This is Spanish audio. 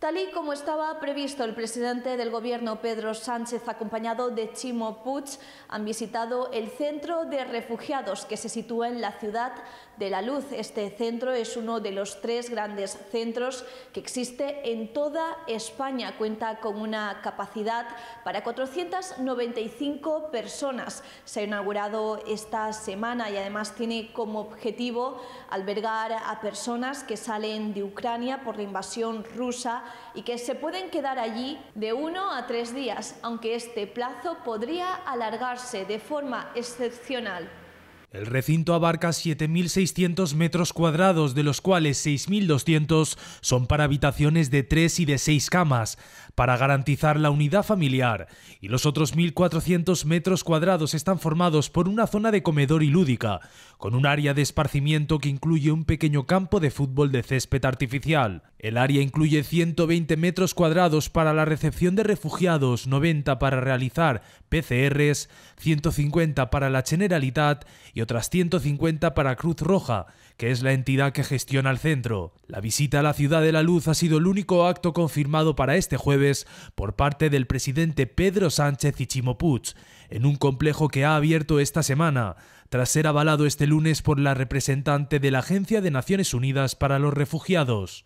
Tal y como estaba previsto, el presidente del Gobierno, Pedro Sánchez, acompañado de Chimo Puig, han visitado el centro de refugiados que se sitúa en la ciudad de La Luz. Este centro es uno de los tres grandes centros que existe en toda España. Cuenta con una capacidad para 495 personas. Se ha inaugurado esta semana y además tiene como objetivo albergar a personas que salen de Ucrania por la invasión rusa y que se pueden quedar allí de uno a tres días, aunque este plazo podría alargarse de forma excepcional. El recinto abarca 7.600 metros cuadrados, de los cuales 6.200 son para habitaciones de 3 y de 6 camas, para garantizar la unidad familiar, y los otros 1.400 metros cuadrados están formados por una zona de comedor y lúdica, con un área de esparcimiento que incluye un pequeño campo de fútbol de césped artificial. El área incluye 120 metros cuadrados para la recepción de refugiados, 90 para realizar PCRs, 150 para la Generalitat y otras 150 para Cruz Roja, que es la entidad que gestiona el centro. La visita a la Ciudad de la Luz ha sido el único acto confirmado para este jueves por parte del presidente Pedro Sánchez y Chimo en un complejo que ha abierto esta semana, tras ser avalado este lunes por la representante de la Agencia de Naciones Unidas para los Refugiados.